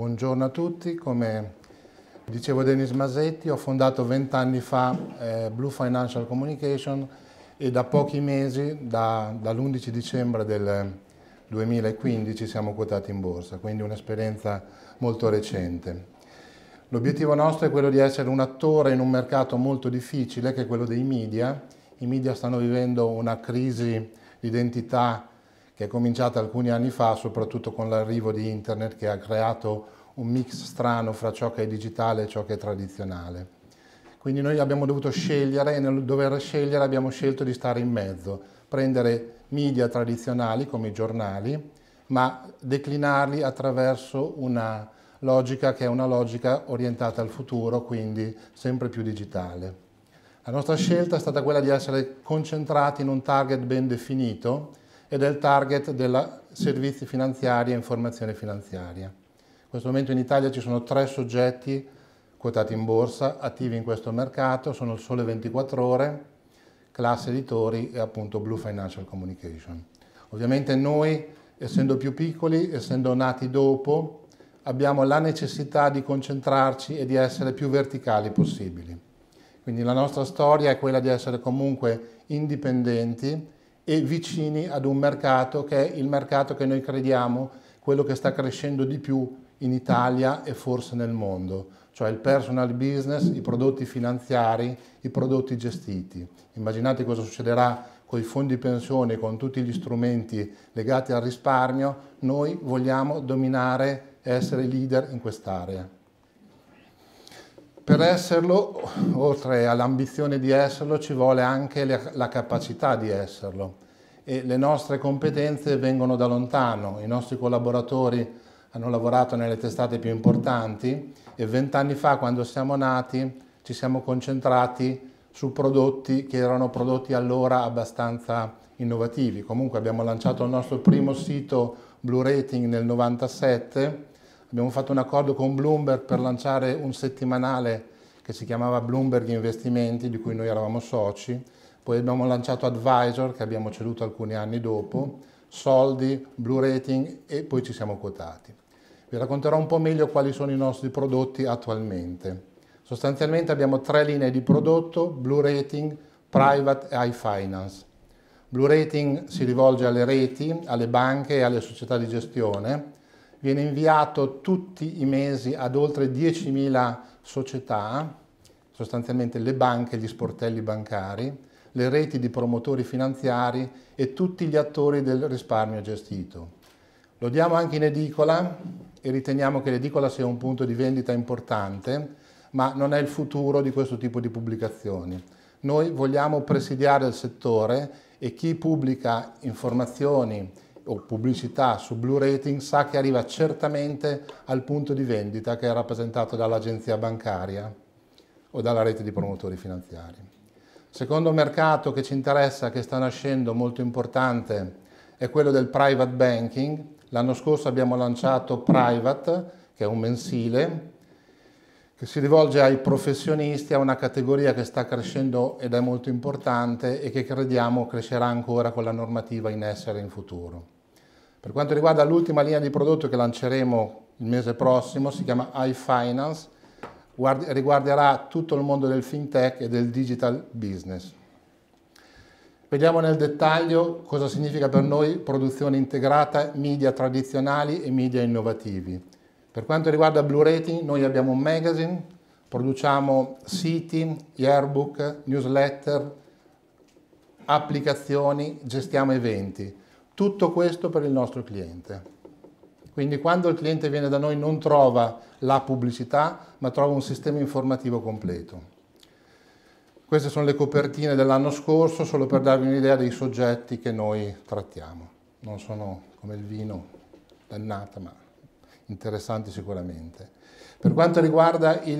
Buongiorno a tutti, come dicevo Denis Masetti, ho fondato vent'anni fa eh, Blue Financial Communication e da pochi mesi, da, dall'11 dicembre del 2015, siamo quotati in borsa, quindi un'esperienza molto recente. L'obiettivo nostro è quello di essere un attore in un mercato molto difficile che è quello dei media. I media stanno vivendo una crisi di identità che è cominciata alcuni anni fa, soprattutto con l'arrivo di internet che ha creato un mix strano fra ciò che è digitale e ciò che è tradizionale. Quindi noi abbiamo dovuto scegliere e nel dover scegliere abbiamo scelto di stare in mezzo, prendere media tradizionali come i giornali, ma declinarli attraverso una logica che è una logica orientata al futuro, quindi sempre più digitale. La nostra scelta è stata quella di essere concentrati in un target ben definito ed è il target dei servizi finanziari e informazione finanziaria. In questo momento in Italia ci sono tre soggetti quotati in borsa, attivi in questo mercato, sono il Sole 24 Ore, Class Editori e appunto Blue Financial Communication. Ovviamente noi, essendo più piccoli, essendo nati dopo, abbiamo la necessità di concentrarci e di essere più verticali possibili. Quindi la nostra storia è quella di essere comunque indipendenti e vicini ad un mercato che è il mercato che noi crediamo, quello che sta crescendo di più in Italia e forse nel mondo, cioè il personal business, i prodotti finanziari, i prodotti gestiti. Immaginate cosa succederà con i fondi pensione, con tutti gli strumenti legati al risparmio, noi vogliamo dominare e essere leader in quest'area. Per esserlo, oltre all'ambizione di esserlo, ci vuole anche la capacità di esserlo. E le nostre competenze vengono da lontano, i nostri collaboratori hanno lavorato nelle testate più importanti e vent'anni fa, quando siamo nati, ci siamo concentrati su prodotti che erano prodotti allora abbastanza innovativi. Comunque abbiamo lanciato il nostro primo sito Blue Rating nel 97 Abbiamo fatto un accordo con Bloomberg per mm. lanciare un settimanale che si chiamava Bloomberg Investimenti, di cui noi eravamo soci. Poi abbiamo lanciato Advisor, che abbiamo ceduto alcuni anni dopo, mm. Soldi, Blue Rating e poi ci siamo quotati. Vi racconterò un po' meglio quali sono i nostri prodotti attualmente. Sostanzialmente abbiamo tre linee di prodotto, Blue Rating, Private e High Finance. Blue Rating si rivolge alle reti, alle banche e alle società di gestione viene inviato tutti i mesi ad oltre 10.000 società, sostanzialmente le banche, gli sportelli bancari, le reti di promotori finanziari e tutti gli attori del risparmio gestito. Lo diamo anche in edicola e riteniamo che l'edicola sia un punto di vendita importante, ma non è il futuro di questo tipo di pubblicazioni. Noi vogliamo presidiare il settore e chi pubblica informazioni o pubblicità su Blue Rating sa che arriva certamente al punto di vendita che è rappresentato dall'agenzia bancaria o dalla rete di promotori finanziari. Secondo mercato che ci interessa, che sta nascendo molto importante, è quello del private banking. L'anno scorso abbiamo lanciato Private, che è un mensile che si rivolge ai professionisti, a una categoria che sta crescendo ed è molto importante e che crediamo crescerà ancora con la normativa in essere in futuro. Per quanto riguarda l'ultima linea di prodotto che lanceremo il mese prossimo, si chiama iFinance, riguarderà tutto il mondo del fintech e del digital business. Vediamo nel dettaglio cosa significa per noi produzione integrata, media tradizionali e media innovativi. Per quanto riguarda Blue Rating, noi abbiamo un magazine, produciamo siti, yearbook, newsletter, applicazioni, gestiamo eventi. Tutto questo per il nostro cliente. Quindi quando il cliente viene da noi non trova la pubblicità, ma trova un sistema informativo completo. Queste sono le copertine dell'anno scorso, solo per darvi un'idea dei soggetti che noi trattiamo. Non sono come il vino dannata, ma interessanti sicuramente. Per quanto riguarda i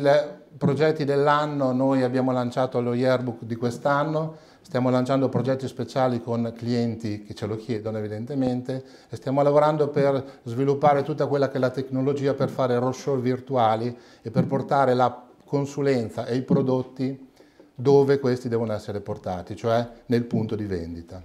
progetti dell'anno, noi abbiamo lanciato lo yearbook di quest'anno, stiamo lanciando progetti speciali con clienti che ce lo chiedono evidentemente e stiamo lavorando per sviluppare tutta quella che è la tecnologia per fare roadshow virtuali e per portare la consulenza e i prodotti dove questi devono essere portati, cioè nel punto di vendita.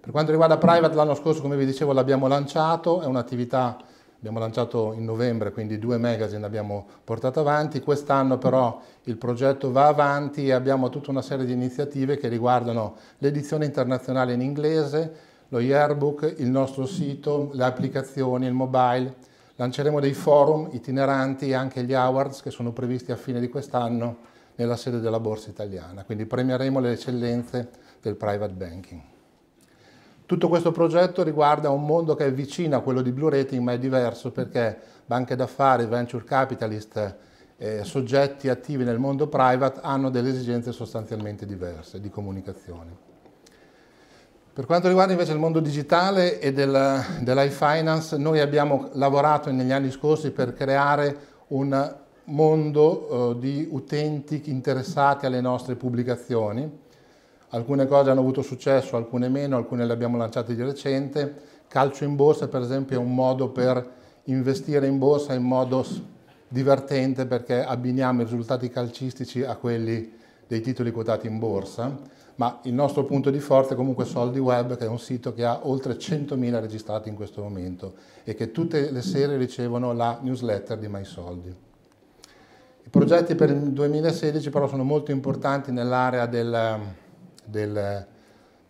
Per quanto riguarda Private, l'anno scorso, come vi dicevo, l'abbiamo lanciato, è un'attività abbiamo lanciato in novembre, quindi due magazine abbiamo portato avanti, quest'anno però il progetto va avanti e abbiamo tutta una serie di iniziative che riguardano l'edizione internazionale in inglese, lo yearbook, il nostro sito, le applicazioni, il mobile. Lanceremo dei forum itineranti e anche gli awards che sono previsti a fine di quest'anno nella sede della Borsa Italiana, quindi premieremo le eccellenze del private banking. Tutto questo progetto riguarda un mondo che è vicino a quello di Blue Rating ma è diverso perché banche d'affari, venture capitalist, eh, soggetti attivi nel mondo private hanno delle esigenze sostanzialmente diverse di comunicazione. Per quanto riguarda invece il mondo digitale e del, dell'iFinance, noi abbiamo lavorato negli anni scorsi per creare un mondo eh, di utenti interessati alle nostre pubblicazioni Alcune cose hanno avuto successo, alcune meno, alcune le abbiamo lanciate di recente. Calcio in borsa, per esempio, è un modo per investire in borsa in modo divertente perché abbiniamo i risultati calcistici a quelli dei titoli quotati in borsa, ma il nostro punto di forza è comunque Soldi Web, che è un sito che ha oltre 100.000 registrati in questo momento e che tutte le sere ricevono la newsletter di MySoldi. I progetti per il 2016 però sono molto importanti nell'area del del,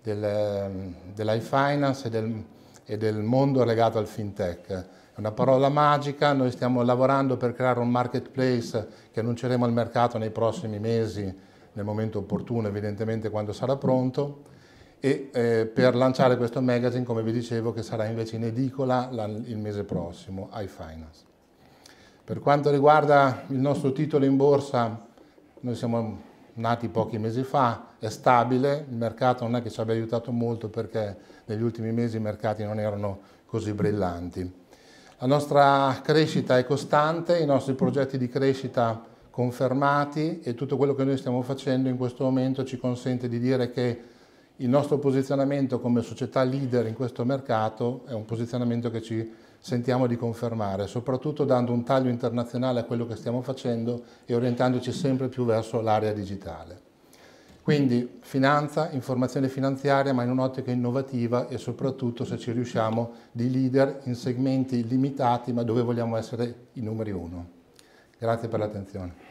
del, ehm, dell'iFinance e del, e del mondo legato al fintech. È una parola magica, noi stiamo lavorando per creare un marketplace che annunceremo al mercato nei prossimi mesi, nel momento opportuno evidentemente quando sarà pronto e eh, per lanciare questo magazine, come vi dicevo, che sarà invece in edicola la, il mese prossimo, iFinance. Per quanto riguarda il nostro titolo in borsa, noi siamo nati pochi mesi fa, è stabile, il mercato non è che ci abbia aiutato molto perché negli ultimi mesi i mercati non erano così brillanti. La nostra crescita è costante, i nostri progetti di crescita confermati e tutto quello che noi stiamo facendo in questo momento ci consente di dire che il nostro posizionamento come società leader in questo mercato è un posizionamento che ci sentiamo di confermare, soprattutto dando un taglio internazionale a quello che stiamo facendo e orientandoci sempre più verso l'area digitale. Quindi finanza, informazione finanziaria, ma in un'ottica innovativa e soprattutto se ci riusciamo di leader in segmenti limitati, ma dove vogliamo essere i numeri uno. Grazie per l'attenzione.